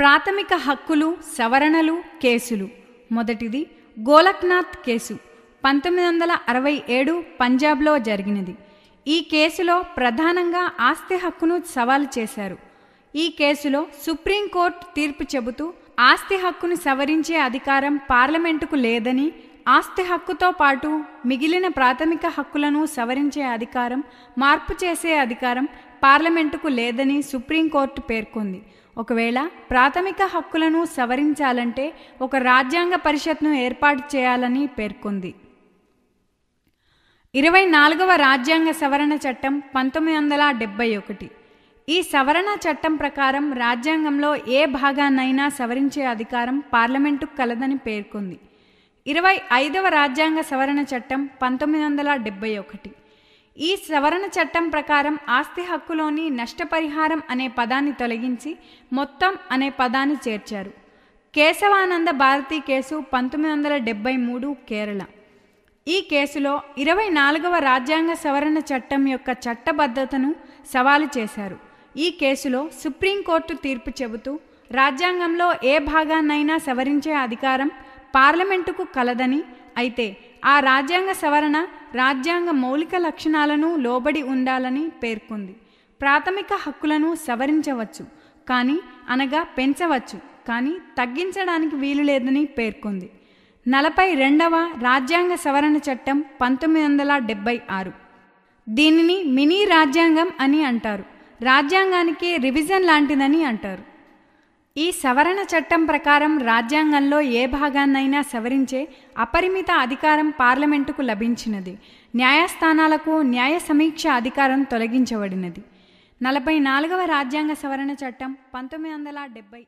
ప్రాథమిక హక్కులు సవరణలు కేసులు మొదటిది గోలక్నాథ్ కేసు పంతొమ్మిది వందల అరవై ఏడు పంజాబ్లో జరిగినది ఈ కేసులో ప్రధానంగా ఆస్తి హక్కును సవాలు చేశారు ఈ కేసులో సుప్రీంకోర్టు తీర్పు చెబుతూ ఆస్తి హక్కును సవరించే అధికారం పార్లమెంటుకు లేదని ఆస్తి హక్కుతో పాటు మిగిలిన ప్రాథమిక హక్కులను సవరించే అధికారం మార్పు చేసే అధికారం పార్లమెంటుకు లేదని సుప్రీంకోర్టు పేర్కొంది ఒకవేళ ప్రాథమిక హక్కులను సవరించాలంటే ఒక రాజ్యాంగ పరిషత్ను ఏర్పాటు చేయాలని పేర్కొంది ఇరవై నాలుగవ రాజ్యాంగ సవరణ చట్టం పంతొమ్మిది వందల డెబ్బై ఒకటి ఈ సవరణ చట్టం ప్రకారం రాజ్యాంగంలో ఏ భాగాన్నైనా సవరించే అధికారం పార్లమెంటుకు కలదని పేర్కొంది ఇరవై ఐదవ రాజ్యాంగ సవరణ చట్టం పంతొమ్మిది వందల డెబ్బై ఒకటి ఈ సవరణ చట్టం ప్రకారం ఆస్తి హక్కులోని నష్టపరిహారం అనే పదాన్ని తొలగించి మొత్తం అనే పదాన్ని చేర్చారు కేశవానంద భారతి కేసు పంతొమ్మిది వందల డెబ్బై మూడు కేరళ ఈ కేసులో ఇరవై నాలుగవ రాజ్యాంగ సవరణ చట్టం యొక్క చట్టబద్ధతను సవాలు చేశారు ఈ కేసులో సుప్రీంకోర్టు తీర్పు చెబుతూ రాజ్యాంగంలో ఏ భాగాన్నైనా సవరించే అధికారం పార్లమెంటుకు కలదని అయితే ఆ రాజ్యాంగ సవరణ రాజ్యాంగ మౌలిక లక్షణాలను లోబడి ఉండాలని పేర్కొంది ప్రాథమిక హక్కులను సవరించవచ్చు కానీ అనగా పెంచవచ్చు కానీ తగ్గించడానికి వీలు లేదని పేర్కొంది నలభై రెండవ రాజ్యాంగ సవరణ చట్టం పంతొమ్మిది వందల డెబ్బై ఆరు దీనిని మినీ రాజ్యాంగం అని అంటారు రాజ్యాంగానికే రివిజన్ లాంటిదని అంటారు ఈ సవరణ చట్టం ప్రకారం రాజ్యాంగంలో ఏ భాగాన్నైనా సవరించే అపరిమిత అధికారం పార్లమెంటుకు లభించినది న్యాయస్థానాలకు న్యాయ సమీక్ష అధికారం తొలగించబడినది నలభై నాలుగవ రాజ్యాంగ సవరణ చట్టం పంతొమ్మిది వందల డెబ్బై